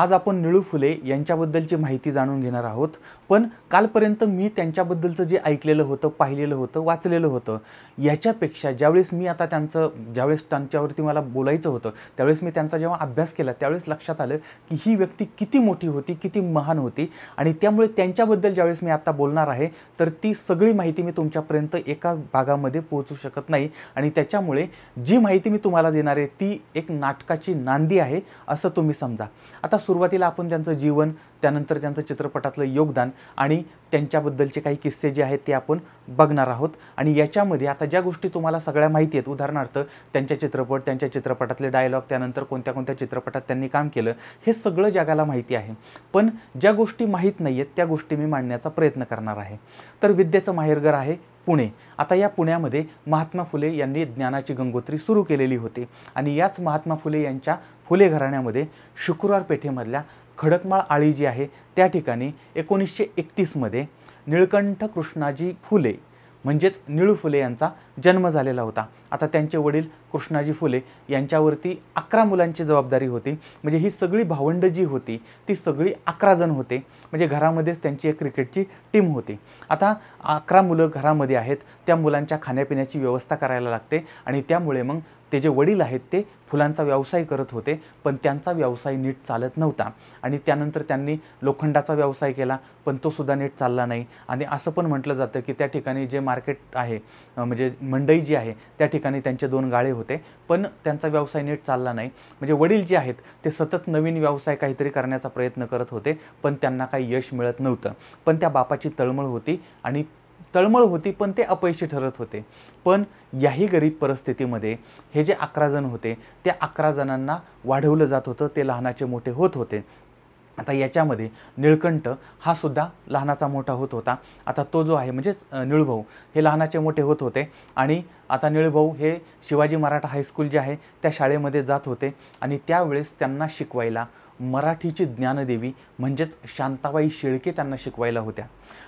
आज आपण निळू फुले यांच्याबद्दलची माहिती जाणून घेणार आहोत पण कालपर्यंत मी त्यांच्याबद्दलचं जे ऐकलेलं होतं पाहिलेलं होतं वाचलेलं होतं याच्यापेक्षा ज्यावेळेस मी आता त्यांचं ज्यावेळेस त्यांच्यावरती मला बोलायचं होतं त्यावेळेस मी त्यांचा जेव्हा अभ्यास केला त्यावेळेस लक्षात आलं की ही व्यक्ती किती मोठी होती किती महान होती आणि त्यामुळे त्यांच्याबद्दल ज्यावेळेस मी आत्ता बोलणार आहे तर ती सगळी माहिती मी तुमच्यापर्यंत एका भागामध्ये पोहोचू शकत नाही आणि त्याच्यामुळे जी माहिती मी तुम्हाला देणार आहे ती एक नाटकाची नांदी आहे असं तुम्ही समजा आता सुरुवातीला आपण त्यांचं जीवन त्यानंतर त्यांचं चित्रपटातलं योगदान आणि त्यांच्याबद्दलचे काही किस्से जे आहेत ते आपण बघणार आहोत आणि याच्यामध्ये आता ज्या गोष्टी तुम्हाला सगळ्या माहिती आहेत उदाहरणार्थ त्यांच्या चित्रपट त्यांच्या चित्रपटातले डायलॉग त्यानंतर कोणत्या कोणत्या चित्रपटात त्यांनी काम केलं हे सगळं जगाला माहिती आहे पण ज्या गोष्टी माहीत नाही आहेत त्या गोष्टी मी मांडण्याचा प्रयत्न करणार आहे तर विद्येचं माहेरघर आहे पुणे आता या पुण्यामध्ये महात्मा फुले यांनी ज्ञानाची गंगोत्री सुरू केलेली होती आणि याच महात्मा फुले यांच्या फुले घराण्यामध्ये शुक्रवार पेठेमधल्या खडकमाळ आळी जी आहे त्या ठिकाणी एकोणीसशे एकतीसमध्ये निळकंठ कृष्णाजी फुले म्हणजेच निळू फुले यांचा जन्म झालेला होता आता त्यांचे वडील कृष्णाजी फुले यांच्यावरती अकरा मुलांची जबाबदारी होती म्हणजे ही सगळी भावंड जी होती ती सगळी अकरा जण होते म्हणजे घरामध्येच त्यांची एक क्रिकेटची टीम होती आता अकरा मुलं घरामध्ये आहेत त्या मुलांच्या खाण्यापिण्याची व्यवस्था करायला लागते आणि त्यामुळे मग ते जे वडील आहेत ते फुलांचा व्यवसाय करत होते पण त्यांचा व्यवसाय नीट चालत नव्हता आणि त्यानंतर त्यांनी लोखंडाचा व्यवसाय केला पण तोसुद्धा नीट चालला नाही आणि असं पण म्हटलं जातं की त्या ठिकाणी जे मार्केट आहे म्हणजे मंडई जी आहे त्या ठिकाणी त्यांचे दोन गाळे होते पण त्यांचा व्यवसाय नीट चालला नाही म्हणजे वडील जे आहेत ते सतत नवीन व्यवसाय काहीतरी करण्याचा प्रयत्न करत होते पण त्यांना काही यश मिळत नव्हतं पण त्या बापाची तळमळ होती आणि तळमळ होती पण ते अपयशी ठरत होते पण याही गरीब परिस्थितीमध्ये हे जे अकरा जण होते त्या अकरा जणांना वाढवलं जात होतं ते लहानाचे मोठे होत होते आता याच्यामध्ये निळकंठ हा सुद्धा लहानाचा मोठा होत होता आता तो जो आहे म्हणजेच निळभाऊ हे लहानाचे मोठे होत होते आणि आता निळभाऊ हे शिवाजी मराठा हायस्कूल जे आहे त्या शाळेमध्ये जात होते आणि त्यावेळेस त्यांना शिकवायला मराठीची ज्ञानदेवी म्हणजेच शांताबाई शेळके त्यांना शिकवायला होत्या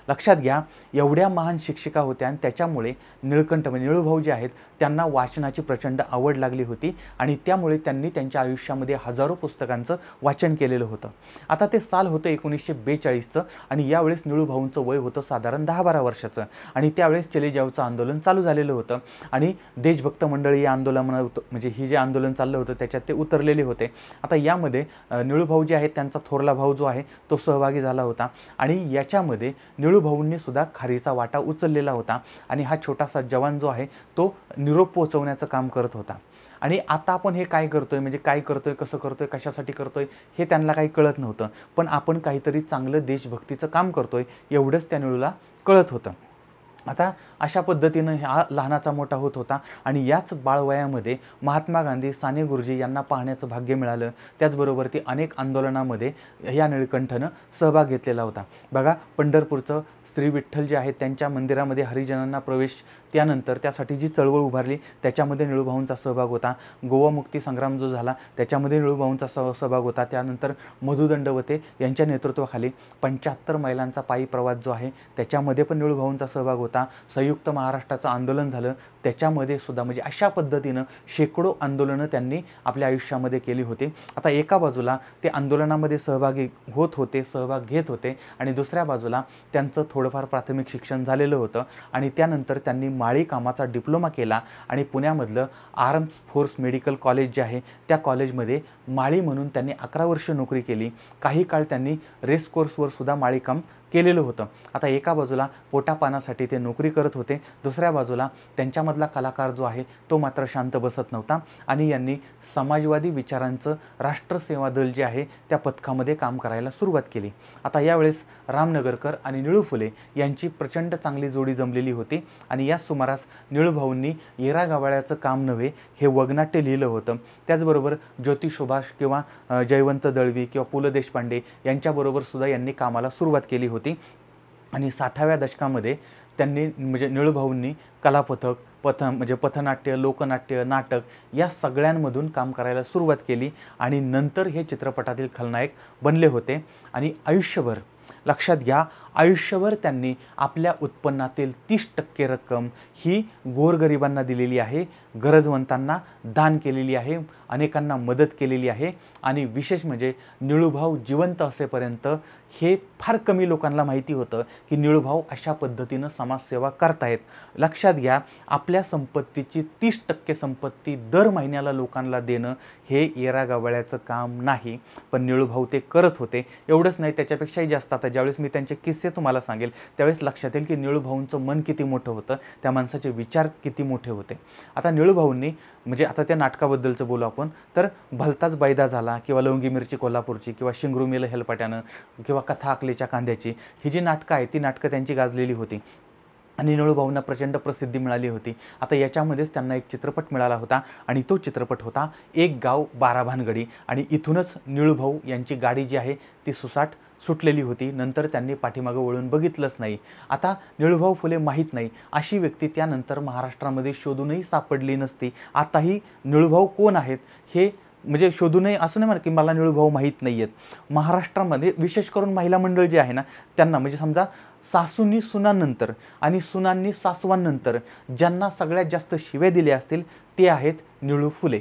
लक्षात घ्या एवढ्या महान शिक्षिका होत्या आणि त्याच्यामुळे निळकंठ म्हणजे निळूभाऊ जे आहेत त्यांना वाचनाची प्रचंड आवड लागली होती आणि त्यामुळे त्यांनी त्यांच्या आयुष्यामध्ये हजारो पुस्तकांचं वाचन केलेलं होतं आता ते साल होतं एकोणीसशे बेचाळीसचं आणि यावेळेस निळूभाऊंचं वय होतं साधारण दहा बारा वर्षाचं आणि त्यावेळेस चले जावचं आंदोलन चालू झालेलं होतं आणि देशभक्त मंडळी या आंदोलनात म्हणजे ही जे आंदोलन चाललं होतं त्याच्यात ते उतरलेले होते आता यामध्ये निळूभाऊ जे आहेत त्यांचा थोरला भाऊ जो आहे तो सहभागी झाला होता आणि याच्यामध्ये निळूभाऊंनी सुद्धा खारीचा वाटा उचललेला होता आणि हा छोटासा जवान जो आहे तो निरोप पोचवण्याचं काम करत होता आणि आता आपण हे काय करतोय म्हणजे काय करतोय कसं करतोय कशासाठी करतोय हे त्यांना काही कळत नव्हतं पण आपण काहीतरी चांगलं देशभक्तीचं काम करतोय एवढंच त्या निळूला कळत होतं आता अशा पद्धतीनं हा लहानाचा मोठा होत होता आणि याच बाळवयामध्ये महात्मा गांधी साने गुरुजी यांना पाहण्याचं भाग्य मिळालं त्याचबरोबर ती अनेक आंदोलनामध्ये या निळकंठनं सहभाग घेतलेला होता बघा पंढरपूरचं श्री विठ्ठल जे आहे त्यांच्या मंदिरामध्ये हरिजनांना प्रवेश त्यानंतर त्यासाठी जी चळवळ उभारली त्याच्यामध्ये निळूभाऊंचा सहभाग होता मुक्ती संग्राम जो झाला त्याच्यामध्ये निळूभाऊंचा सह सहभाग होता त्यानंतर मधुदंडवते यांच्या नेतृत्वाखाली पंच्याहत्तर मैलांचा पायी प्रवास जो आहे त्याच्यामध्ये पण निळूभाऊंचा सहभाग होता होता संयुक्त महाराष्ट्राचं आंदोलन झालं त्याच्यामध्ये सुद्धा म्हणजे अशा पद्धतीनं शेकडो आंदोलनं त्यांनी आपल्या आयुष्यामध्ये केली होती आता एका बाजूला ते आंदोलनामध्ये सहभागी होत होते सहभाग घेत होते आणि दुसऱ्या बाजूला त्यांचं थोडंफार प्राथमिक शिक्षण झालेलं होतं आणि त्यानंतर त्यांनी माळी कामाचा डिप्लोमा केला आणि पुण्यामधलं आर्म्स फोर्स मेडिकल कॉलेज जे आहे त्या कॉलेजमध्ये माळी म्हणून त्यांनी अकरा वर्ष नोकरी केली काही काळ त्यांनी रेस कोर्सवर सुद्धा माळीकाम केलेलं होतं आता एका बाजूला पोटापानासाठी ते नोकरी करत होते दुसऱ्या बाजूला त्यांच्यामधला कलाकार जो आहे तो मात्र शांत बसत नव्हता आणि यांनी समाजवादी विचारांचं राष्ट्रसेवा दल जे आहे त्या पथकामध्ये काम करायला सुरुवात केली आता यावेळेस रामनगरकर आणि निळू फुले यांची प्रचंड चांगली जोडी जमलेली होती आणि याच सुमारास निळूभाऊंनी येरा गावाळ्याचं काम नव्हे हे वगनाट्य लिहिलं होतं त्याचबरोबर ज्योती सुभाष किंवा जयवंत दळवी किंवा पु ल देशपांडे यांच्याबरोबर सुद्धा यांनी कामाला सुरुवात केली होती होती आणि साठाव्या दशकामध्ये त्यांनी म्हणजे निळूभाऊंनी कलापथक पथ म्हणजे पथनाट्य लोकनाट्य नाटक या सगळ्यांमधून काम करायला सुरुवात केली आणि नंतर हे चित्रपटातील खलनायक बनले होते आणि आयुष्यभर लक्षात घ्या आयुष्यभर त्यांनी आपल्या उत्पन्नातील तीस टक्के रक्कम ही गोरगरिबांना दिलेली आहे गरजवंतांना दान केलेली आहे अनेकांना मदत केलेली आहे आणि विशेष म्हणजे निळूभाऊ जिवंत असेपर्यंत हे फार कमी लोकांना माहिती होतं की निळूभाऊ अशा पद्धतीनं समाजसेवा करतायत लक्षात घ्या आपल्या संपत्तीची तीस टक्के संपत्ती दर महिन्याला लोकांना देणं हे येरा गवळ्याचं काम नाही पण निळूभाऊ ते करत होते एवढंच नाही त्याच्यापेक्षाही जास्त आता ज्यावेळेस मी त्यांचे किस्से तुम्हाला सांगेल त्यावेळेस लक्षात येईल की निळूभाऊंचं मन किती मोठं होतं त्या माणसाचे विचार किती मोठे होते आता निळू वेळूभाऊंनी म्हणजे आता त्या नाटकाबद्दलचं बोलू आपण तर भलताच बैदा झाला किंवा लवंगी मिरची कोल्हापूरची किंवा शिंगरू हेलपाट्यानं किंवा कथा आकलीच्या कांद्याची ही जी नाटकं आहेत ती नाटकं त्यांची गाजलेली होती आणि भाऊंना प्रचंड प्रसिद्धी मिळाली होती आता याच्यामध्येच त्यांना एक चित्रपट मिळाला होता आणि तो चित्रपट होता एक गाव बाराभानगडी आणि इथूनच निळूभाऊ यांची गाडी जी आहे ती सुसाट सुटलेली होती नंतर त्यांनी पाठीमागं वळून बघितलंच नाही आता निळूभाऊ फुले माहीत नाही अशी व्यक्ती त्यानंतर महाराष्ट्रामध्ये शोधूनही सापडली नसती आताही निळूभाऊ कोण आहेत हे म्हणजे शोधूनही असं नाही म्हणा की मला निळूभाऊ माहीत नाही आहेत महाराष्ट्रामध्ये विशेष करून महिला मंडळ जे आहे ना त्यांना म्हणजे समजा सासूंनी सुनांनंतर आणि सुनांनी सासवांनंतर ज्यांना सगळ्यात जास्त शिव्या दिल्या असतील ते आहेत निळू फुले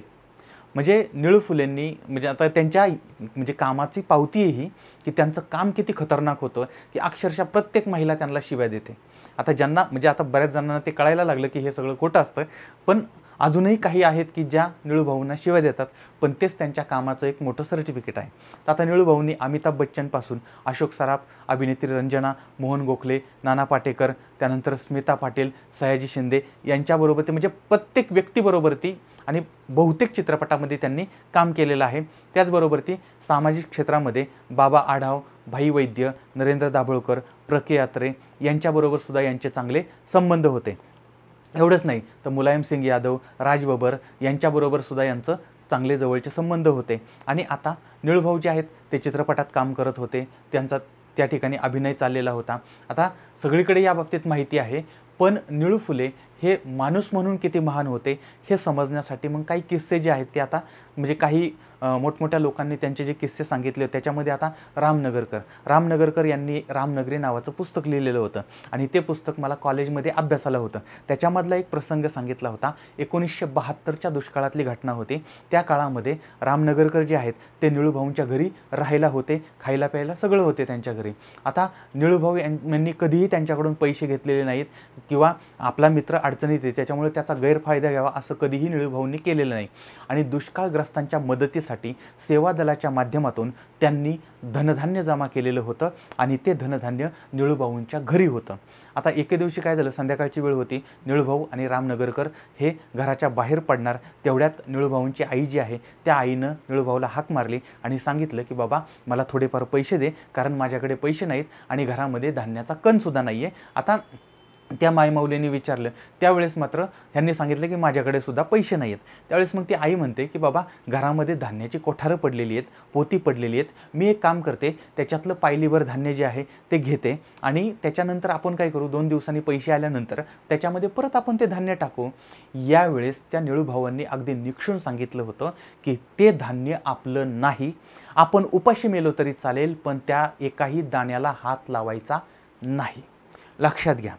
म्हणजे निळू फुलेंनी म्हणजे आता त्यांच्या म्हणजे कामाची पावती ही की त्यांचं काम किती खतरनाक होतं की अक्षरशः प्रत्येक महिला त्यांना शिव्या देते आता ज्यांना म्हणजे आता बऱ्याच जणांना ते कळायला लागलं की हे सगळं खोटं असतं पण अजूनही काही आहेत की ज्या निळूभाऊंना शिव्या देतात पण तेच त्यांच्या कामाचं एक मोठं सर्टिफिकेट आहे तर आता निळूभाऊंनी अमिताभ बच्चनपासून अशोक सराफ अभिनेत्री रंजना मोहन गोखले नाना पाटेकर त्यानंतर स्मिता पाटील सयाजी शिंदे यांच्याबरोबर ते म्हणजे प्रत्येक व्यक्तीबरोबर ती आणि बहुतेक चित्रपटामध्ये त्यांनी काम केलेलं आहे त्याचबरोबर ती सामाजिक क्षेत्रामध्ये बाबा आढाव भाई वैद्य नरेंद्र दाभोळकर प्रकेयात्रे यांच्याबरोबर सुद्धा यांचे चांगले संबंध होते एवढंच नाही तर मुलायम सिंग यादव राज बबर यांच्याबरोबर सुद्धा यांचं चांगले जवळचे संबंध होते आणि आता निळूभाऊ जे आहेत ते चित्रपटात काम करत होते त्यांचा त्या ठिकाणी अभिनय चाललेला होता आता सगळीकडे याबाबतीत माहिती आहे पण निळू फुले हे माणूस म्हणून किती महान होते हे समजण्यासाठी मग काही किस्से जे आहेत ते आता म्हणजे काही मोठमोठ्या लोकांनी त्यांचे जे किस्से सांगितले त्याच्यामध्ये आता रामनगरकर रामनगरकर यांनी रामनगरी नावाचं पुस्तक लिहिलेलं होतं आणि ते पुस्तक मला कॉलेजमध्ये अभ्यासाला होतं त्याच्यामधला एक प्रसंग सांगितला होता एकोणीसशे बहात्तरच्या दुष्काळातली घटना होती त्या काळामध्ये रामनगरकर जे आहेत ते निळूभाऊंच्या घरी राहायला होते खायला प्यायला सगळं होते त्यांच्या घरी आता निळूभाऊ यांनी कधीही त्यांच्याकडून पैसे घेतलेले नाहीत किंवा आपला मित्र अडचणीत येते त्याच्यामुळे त्याचा गैरफायदा घ्यावा असं कधीही निळूभाऊंनी केलेलं नाही आणि दुष्काळग्रस्तांच्या मदतीसाठी सेवा दलाच्या माध्यमातून त्यांनी धनधान्य जमा केलेलं होतं आणि ते धनधान्य निळूभाऊंच्या घरी होतं आता एके दिवशी काय झालं संध्याकाळची वेळ होती निळूभाऊ आणि रामनगरकर हे घराच्या बाहेर पडणार तेवढ्यात निळूभाऊंची आई जी आहे त्या आईनं निळूभाऊला हाक मारली आणि सांगितलं की बाबा मला थोडेफार पैसे दे कारण माझ्याकडे पैसे नाहीत आणि घरामध्ये धान्याचा कणसुद्धा नाही आहे आता त्या मायमाऊलीने विचारलं त्यावेळेस मात्र ह्यांनी सांगितलं की माझ्याकडे सुद्धा पैसे नाही आहेत त्यावेळेस मग ती आई म्हणते की बाबा घरामध्ये धान्याची कोठारं पडलेली आहेत पोती पडलेली आहेत मी एक काम करते त्याच्यातलं पायलीवर धान्य जे आहे ते घेते आणि त्याच्यानंतर आपण काय करू दोन दिवसांनी पैसे आल्यानंतर त्याच्यामध्ये परत आपण ते धान्य टाकू यावेळेस त्या निळूभावांनी अगदी निक्षून सांगितलं होतं की ते धान्य आपलं नाही आपण उपाशी मेलो तरी चालेल पण त्या एकाही दाण्याला हात लावायचा नाही लक्षात घ्या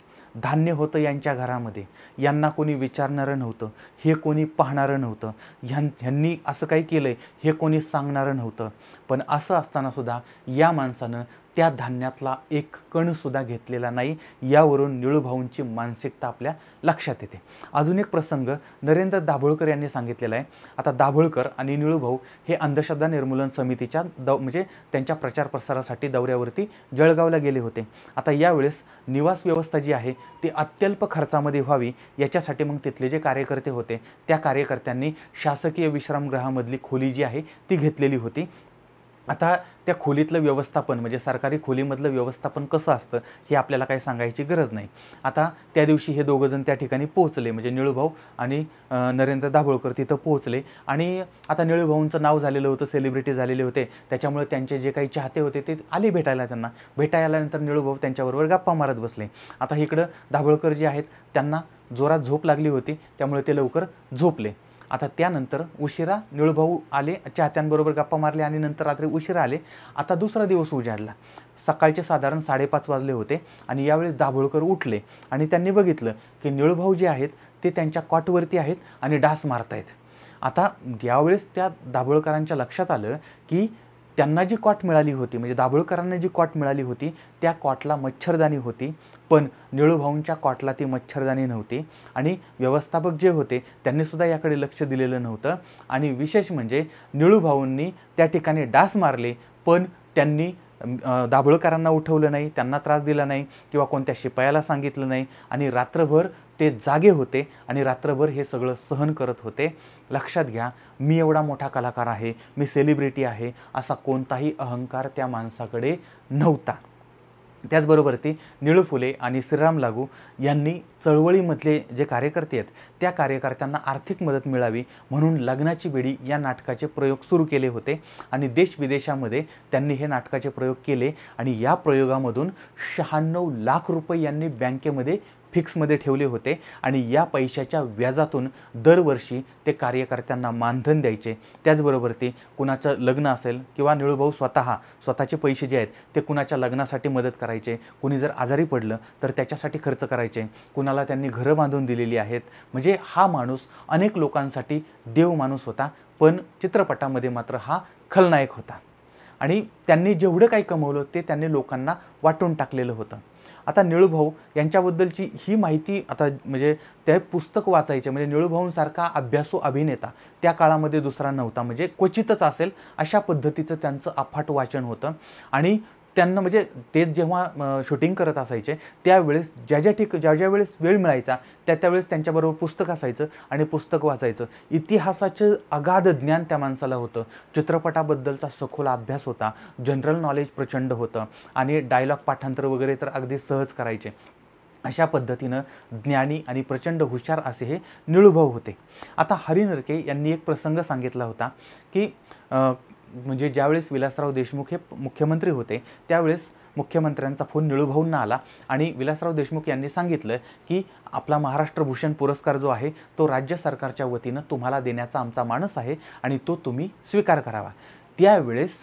धान्य होतं यांच्या घरामध्ये यांना कोणी विचारणारं नव्हतं हे कोणी पाहणारं नव्हतं ह्यां ह्यांनी असं काही केलं आहे हे कोणी सांगणारं नव्हतं पण असं असताना सुद्धा या माणसानं त्या धान्यातला एक कणसुद्धा घेतलेला नाही यावरून निळूभाऊंची मानसिकता आपल्या लक्षात येते अजून एक प्रसंग नरेंद्र दाभोळकर यांनी सांगितलेला आहे आता दाभोळकर आणि निळूभाऊ हे अंधश्रद्धा निर्मूलन समितीच्या द म्हणजे त्यांच्या प्रचार प्रसारासाठी दौऱ्यावरती जळगावला गेले होते आता यावेळेस निवास व्यवस्था जी आहे ती अत्यल्प खर्चामध्ये व्हावी याच्यासाठी मग तिथले जे कार्यकर्ते होते त्या कार्यकर्त्यांनी शासकीय विश्रामगृहामधली खोली जी आहे ती घेतलेली होती आता त्या खोलीतलं व्यवस्थापन म्हणजे सरकारी खोलीमधलं व्यवस्थापन कसं असतं हे आपल्याला काही सांगायची गरज नाही आता त्या दिवशी हे दोघंजण त्या ठिकाणी पोहोचले म्हणजे निळूभाऊ आणि नरेंद्र दाभोळकर तिथं पोहोचले आणि आता निळूभाऊंचं नाव झालेलं होतं सेलिब्रिटी झालेले होते त्याच्यामुळे त्यांचे जे काही चाहते होते ते आले भेटायला त्यांना भेटायलानंतर आल्यानंतर निळूभाऊ त्यांच्याबरोबर गप्पा मारत बसले आता इकडं दाभोळकर जे आहेत त्यांना जोरात झोप लागली होती त्यामुळे ते लवकर झोपले आता त्यानंतर उशिरा निळूभाऊ आले चाहत्यांबरोबर गप्पा मारले आणि नंतर रात्री उशिरा आले आता दुसरा दिवस उजाडला सकाळचे साधारण साडेपाच वाजले होते आणि यावेळेस दाभोळकर उठले आणि त्यांनी बघितलं की निळूभाऊ जे आहेत ते त्यांच्या कॉटवरती आहेत आणि डास मारत आहेत आता यावेळेस त्या दाभोळकरांच्या लक्षात आलं की त्यांना जी कॉट मिळाली होती म्हणजे दाभोळकरांना जी कॉट मिळाली होती त्या कॉटला मच्छरदानी होती पण निळूभाऊंच्या कॉटला ती मच्छरदानी नव्हती आणि व्यवस्थापक जे होते त्यांनीसुद्धा याकडे लक्ष दिलेलं नव्हतं आणि विशेष म्हणजे निळूभाऊंनी त्या ठिकाणी डास मारले पण त्यांनी दाभोळकरांना उठवलं नाही त्यांना त्रास दिला नाही किंवा कोणत्या शिपायाला सांगितलं नाही आणि रात्रभर ते जागे होते आणि रात्रभर हे सगळं सहन करत होते लक्षात घ्या मी एवढा मोठा कलाकार आहे मी सेलिब्रिटी आहे असा कोणताही अहंकार त्या माणसाकडे नव्हता त्याचबरोबर ती निळू फुले आणि श्रीराम लागू यांनी चळवळीमधले जे कार्यकर्ते आहेत त्या कार्यकर्त्यांना आर्थिक मदत मिळावी म्हणून लग्नाची बेडी या नाटकाचे प्रयोग सुरू केले होते आणि देशविदेशामध्ये त्यांनी हे नाटकाचे प्रयोग केले आणि या प्रयोगामधून शहाण्णव लाख रुपये यांनी बँकेमध्ये फिक्समध्ये ठेवले होते आणि या पैशाच्या व्याजातून दरवर्षी ते कार्यकर्त्यांना मानधन द्यायचे त्याचबरोबर ते कुणाचं लग्न असेल किंवा निळूभाऊ स्वतः स्वतःचे पैसे जे आहेत ते कुणाच्या लग्नासाठी मदत करायचे कुणी जर आजारी पडलं तर त्याच्यासाठी खर्च करायचे कुणाला त्यांनी घरं बांधून दिलेली आहेत म्हणजे हा माणूस अनेक लोकांसाठी देव माणूस होता पण चित्रपटामध्ये मात्र हा खलनायक होता आणि त्यांनी जेवढं काही कमवलं ते त्यांनी लोकांना वाटून टाकलेलं होतं आता निळूभाऊ यांच्याबद्दलची ही माहिती आता म्हणजे ते पुस्तक वाचायचे म्हणजे निळूभाऊंसारखा अभ्यासू अभिनेता त्या काळामध्ये दुसरा नव्हता म्हणजे क्वचितच असेल अशा पद्धतीचं त्यांचं अफाट वाचन होतं आणि त्यांना म्हणजे ते जेव्हा शूटिंग करत असायचे त्यावेळेस ज्या ज्या ठिक ज्या ज्या वेळेस वेळ मिळायचा त्या त्यावेळेस त्यांच्याबरोबर पुस्तक असायचं आणि पुस्तक वाचायचं इतिहासाचं अगाध ज्ञान त्या माणसाला होतं चित्रपटाबद्दलचा सखोल अभ्यास होता जनरल नॉलेज प्रचंड होतं आणि डायलॉग पाठांतर वगैरे तर अगदी सहज करायचे अशा पद्धतीनं ज्ञानी आणि प्रचंड हुशार असे हे निळुभव होते आता हरिनरके यांनी एक प्रसंग सांगितला होता की म्हणजे ज्यावेळेस विलासराव देशमुख हे मुख्यमंत्री होते त्यावेळेस मुख्यमंत्र्यांचा फोन निळूभाऊंना आला आणि विलासराव देशमुख यांनी सांगितलं की आपला महाराष्ट्र भूषण पुरस्कार जो आहे तो राज्य सरकारच्या वतीनं तुम्हाला देण्याचा आमचा मानस आहे आणि तो तुम्ही स्वीकार करावा त्यावेळेस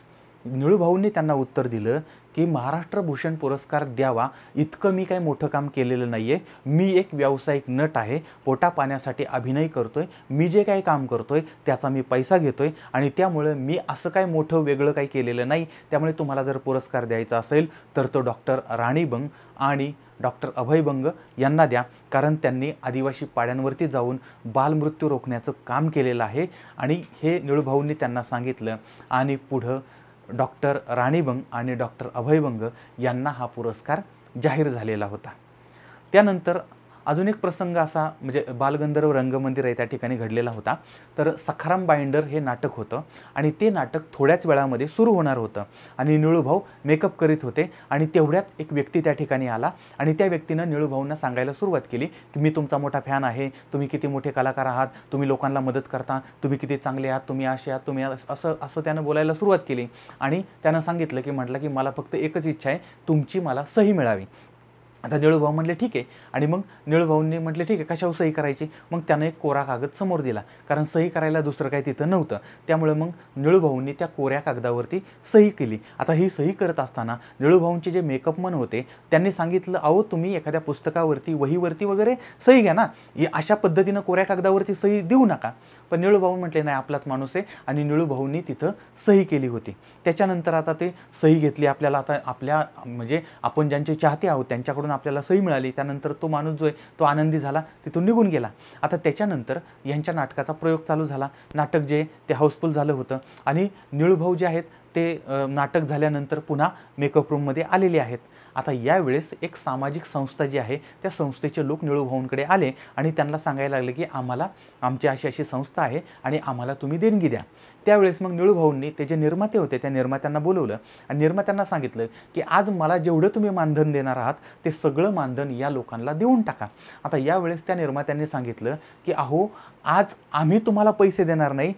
निळूभाऊंनी त्यांना उत्तर दिलं की महाराष्ट्र भूषण पुरस्कार द्यावा इतकं मी काही मोठं काम केलेलं नाही आहे मी एक व्यावसायिक नट आहे पोटा पाण्यासाठी अभिनय करतो आहे मी जे काही काम करतो आहे त्याचा मी पैसा घेतो आहे आणि त्यामुळं मी असं काय मोठं वेगळं काही केलेलं नाही त्यामुळे तुम्हाला जर पुरस्कार द्यायचा असेल तर तो डॉक्टर राणीबंग आणि डॉक्टर अभय बंग यांना द्या कारण त्यांनी आदिवासी पाड्यांवरती जाऊन बालमृत्यू रोखण्याचं काम केलेलं आहे आणि हे निळूभाऊंनी त्यांना सांगितलं आणि पुढं डॉक्टर राणीबंग आणि डॉक्टर अभयबंग यांना हा पुरस्कार जाहीर झालेला होता त्यानंतर अजून एक प्रसंग असा म्हणजे बालगंधर्व रंगमंदिर आहे त्या ठिकाणी घडलेला होता तर सखाराम बाइंडर हे नाटक होतं आणि ते नाटक थोड्याच वेळामध्ये सुरू होणार होतं आणि निळूभाऊ मेकअप करीत होते आणि तेवढ्यात एक व्यक्ती त्या ठिकाणी आला आणि त्या व्यक्तीनं निळूभाऊंना सांगायला सुरुवात केली की मी तुमचा मोठा फॅन आहे तुम्ही किती मोठे कलाकार आहात तुम्ही लोकांना मदत करता तुम्ही किती चांगले आहात तुम्ही असे आहात तुम्ही असं असं त्यानं बोलायला सुरुवात केली आणि त्यानं सांगितलं की म्हटलं की मला फक्त एकच इच्छा आहे तुमची मला सही मिळावी आता निळूभाऊ म्हटले ठीक आहे आणि मग निळूभाऊंनी म्हटले ठीक आहे कशावर सही करायची मग त्यानं एक कोरा कागद समोर दिला कारण सही करायला दुसरं काही तिथं नव्हतं त्यामुळे मग निळूभाऊंनी त्या कोऱ्या कागदावरती सही केली आता ही सही करत असताना निळूभाऊंचे जे मेकअपमन होते त्यांनी सांगितलं अहो तुम्ही एखाद्या पुस्तकावरती वहीवरती वगैरे सही घ्या ना अशा पद्धतीनं कोऱ्या कागदावरती सही देऊ नका पण निळूभाऊ म्हटले नाही आपलाच माणूस आहे आणि निळूभाऊंनी तिथं सही केली होती त्याच्यानंतर आता ते सही घेतली आपल्याला आता आपल्या म्हणजे आपण ज्यांचे चाहते आहोत त्यांच्याकडून आपल्याला सही मिळाली त्यानंतर तो माणूस जो आहे तो आनंदी झाला तिथून निघून गेला आता त्याच्यानंतर यांच्या नाटकाचा प्रयोग चालू झाला नाटक जे ते हाऊसफुल झालं होतं आणि निळभाऊ जे आहेत ते नाटक झाल्यानंतर पुन्हा मेकअप रूममध्ये आलेले आहेत आता यावेळेस एक सामाजिक संस्था जी आहे त्या संस्थेचे लोक भाऊंकडे आले आणि त्यांना सांगायला लागले की आम्हाला आमची अशी अशी संस्था आहे आणि आम्हाला तुम्ही देणगी द्या त्यावेळेस मग भाऊंनी ते जे निर्माते होते त्या निर्मात्यांना बोलवलं आणि निर्मात्यांना सांगितलं की आज मला जेवढं तुम्ही मानधन देणार आहात ते सगळं मानधन या लोकांना देऊन टाका आता यावेळेस त्या निर्मात्यांनी सांगितलं की अहो आज आम्ही तुम्हाला पैसे देणार नाही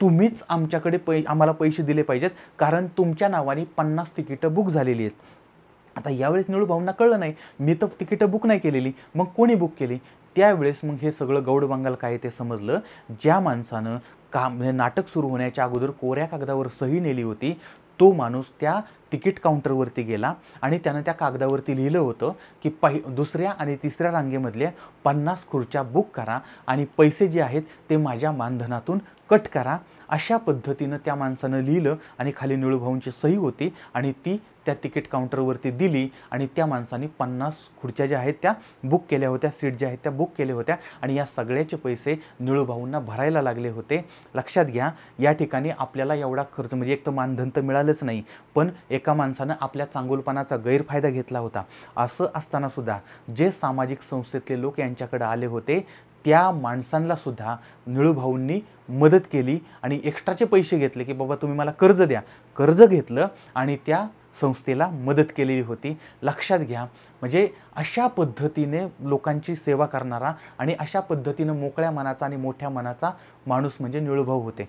तुम्हीच आमच्याकडे पै आम्हाला पैसे दिले पाहिजेत कारण तुमच्या नावाने पन्नास तिकीटं बुक झालेली आहेत आता यावेळेस निळू भाऊंना कळलं नाही मी तर तिकीटं बुक नाही केलेली मग कोणी बुक केली त्यावेळेस मग हे सगळं गौड बंगाल काय ते समजलं ज्या माणसानं काम नाटक सुरू होण्याच्या अगोदर कोऱ्या कागदावर सही नेली होती तो माणूस त्या तिकीट काउंटरवरती गेला आणि त्यानं त्या कागदावरती लिहिलं होतं की पहि दुसऱ्या आणि तिसऱ्या रांगेमधले पन्नास खुर्च्या बुक करा आणि पैसे जे आहेत ते माझ्या मानधनातून कट करा अशा पद्धतीनं त्या माणसानं लिहिलं आणि खाली निळूभाऊंची सही होती आणि ती त्या तिकीट काउंटरवरती दिली आणि त्या माणसाने पन्नास खुर्च्या ज्या आहेत त्या बुक केल्या होत्या सीट ज्या आहेत त्या बुक केल्या होत्या आणि या सगळ्याचे पैसे निळूभाऊंना भरायला लागले होते लक्षात घ्या या ठिकाणी आपल्याला एवढा खर्च म्हणजे एक तर मानधन तर मिळालंच नाही पण एका माणसानं आपल्या चांगोलपणाचा गैरफायदा घेतला होता असं असतानासुद्धा जे सामाजिक संस्थेतले लोक यांच्याकडे आले होते त्या माणसांनासुद्धा निळूभाऊंनी मदत केली आणि एक्स्ट्राचे पैसे घेतले की बाबा तुम्ही मला कर्ज द्या कर्ज घेतलं आणि त्या संस्थेला मदत केलेली होती लक्षात घ्या म्हणजे अशा पद्धतीने लोकांची सेवा करणारा आणि अशा पद्धतीनं मोकळ्या मनाचा आणि मोठ्या मनाचा माणूस म्हणजे निळभाऊ होते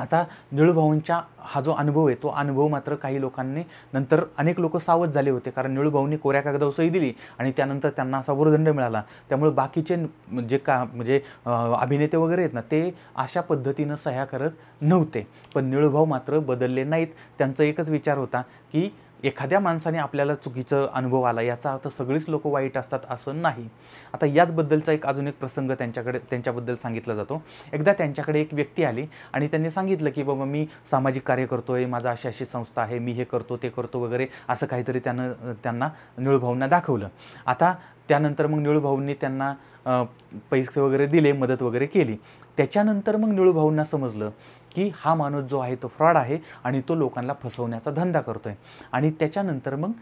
आता निळूभाऊंच्या हा जो अनुभव आहे तो अनुभव मात्र काही लोकांनी नंतर अनेक लोक सावध झाले होते कारण निळूभाऊंनी कोऱ्या कागदावर सही दिली आणि त्यानंतर त्यांना असा वरदंड मिळाला त्यामुळे बाकीचे जे का म्हणजे अभिनेते वगैरे आहेत ना ते अशा पद्धतीनं सह्या करत नव्हते पण निळूभाऊ मात्र बदलले नाहीत त्यांचा एकच विचार होता की एखाद्या माणसाने आपल्याला चुकीचं अनुभव आला याचा अर्थ सगळीच लोक वाईट असतात असं नाही आता याचबद्दलचा एक अजून एक प्रसंग त्यांच्याकडे त्यांच्याबद्दल सांगितला जातो एकदा त्यांच्याकडे एक व्यक्ती आली आणि त्यांनी सांगितलं की बाबा मी सामाजिक कार्य करतो आहे माझा अशी अशी संस्था आहे मी हे करतो ते करतो वगैरे असं काहीतरी त्यानं त्यांना निळूभाऊंना दाखवलं आता त्यानंतर मग निळूभाऊंनी त्यांना पैसे वगैरे दिले मदत वगैरे केली त्याच्यानंतर मग निळूभाऊंना समजलं की हा माणूस जो आहे तो फ्रॉड आहे आणि तो लोकांना फसवण्याचा धंदा करतो आहे आणि त्याच्यानंतर मग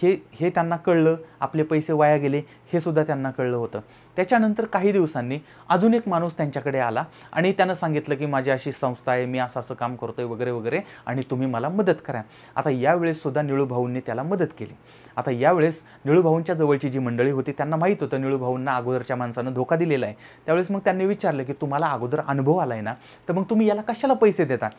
हे हे त्यांना कळलं आपले पैसे वाया गेले हे सुद्धा त्यांना कळलं होतं त्याच्यानंतर काही दिवसांनी अजून एक माणूस त्यांच्याकडे आला आणि त्यानं सांगितलं की माझी अशी संस्था आहे मी असं असं काम करतो आहे वगैरे वगैरे आणि तुम्ही मला मदत करा आता यावेळेससुद्धा निळूभाऊंनी त्याला मदत केली आता यावेळेस निळूभाऊंच्या जवळची जी मंडळी होती त्यांना माहीत होतं निळूभाऊंना अगोदरच्या माणसानं धोका दिलेला आहे त्यावेळेस मग त्यांनी विचारलं की तुम्हाला अगोदर अनुभव आला आहे ना तर मग तुम्ही याला कशा कशाला पैसे देता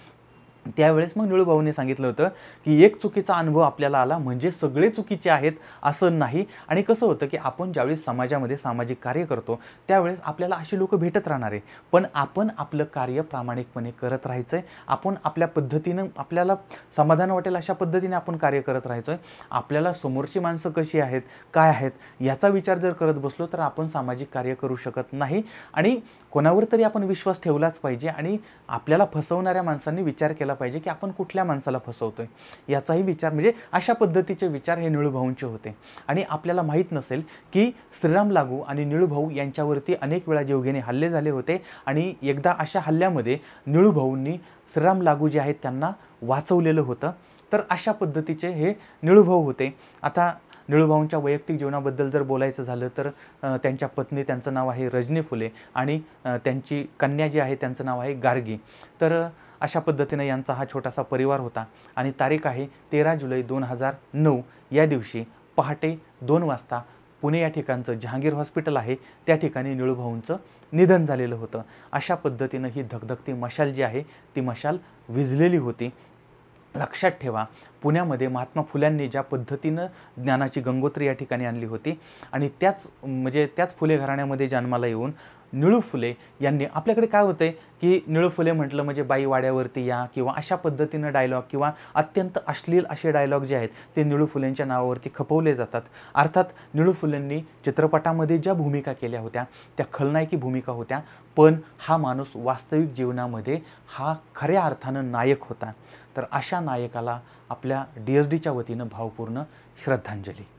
त्यावेळेस मग निळूभाऊने सांगितलं होतं की एक चुकीचा अनुभव आपल्याला आला म्हणजे सगळे चुकीचे आहेत असं नाही आणि कसं होतं की आपण ज्यावेळेस समाजामध्ये सामाजिक कार्य करतो त्यावेळेस आपल्याला अशी लोक भेटत राहणार आहे पण आपण आपलं कार्य प्रामाणिकपणे करत राहायचं आहे आपण आपल्या पद्धतीनं आपल्याला समाधान वाटेल अशा पद्धतीने आपण कार्य करत राहायचं आहे आपल्याला समोरची माणसं कशी आहेत काय आहेत याचा विचार जर करत बसलो तर आपण सामाजिक कार्य करू शकत नाही आणि कोणावर तरी आपण विश्वास ठेवलाच पाहिजे आणि आपल्याला फसवणाऱ्या माणसांनी विचार केला पाहिजे की आपण कुठल्या माणसाला फसवतो आहे याचाही विचार म्हणजे अशा पद्धतीचे विचार हे निळूभाऊंचे होते आणि आपल्याला माहीत नसेल की श्रीराम लागू आणि निळूभाऊ यांच्यावरती अनेक वेळा जीवघेणे हल्ले झाले होते आणि एकदा अशा हल्ल्यामध्ये निळूभाऊंनी श्रीराम लागू जे आहेत त्यांना वाचवलेलं होतं तर अशा पद्धतीचे हे निळूभाऊ होते आता निळूभाऊंच्या वैयक्तिक जीवनाबद्दल जर बोलायचं झालं तर त्यांच्या पत्नी त्यांचं नाव आहे रजनी फुले आणि त्यांची कन्या जी आहे त्यांचं नाव आहे गार्गी तर अशा पद्धतीनं यांचा हा छोटासा परिवार होता आणि तारीख आहे तेरा जुलै दोन हजार नऊ या दिवशी पहाटे दोन वाजता पुणे या ठिकाणचं जहांगीर हॉस्पिटल आहे त्या ठिकाणी निळूभाऊंचं निधन झालेलं होतं अशा पद्धतीनं ही धगधगती मशाल जी आहे ती मशाल विजलेली होती लक्षात ठेवा पुण्यामध्ये महात्मा फुल्यांनी ज्या पद्धतीनं ज्ञानाची गंगोत्री या ठिकाणी आणली होती आणि त्याच म्हणजे त्याच फुले घराण्यामध्ये जन्माला येऊन निळू फुले यांनी आपल्याकडे काय होतं की निळू फुले म्हटलं म्हणजे बाई वाड्यावरती या किंवा अशा पद्धतीनं डायलॉग किंवा अत्यंत अश्लील असे डायलॉग जे आहेत ते निळू फुलेंच्या नावावरती खपवले जातात अर्थात निळू फुलेंनी चित्रपटामध्ये ज्या भूमिका केल्या होत्या त्या खलनायकी भूमिका होत्या पण हा माणूस वास्तविक जीवनामध्ये हा खऱ्या अर्थानं नायक होता तर अशा नायकाला आपल्या डी एस डीच्या वतीनं भावपूर्ण श्रद्धांजली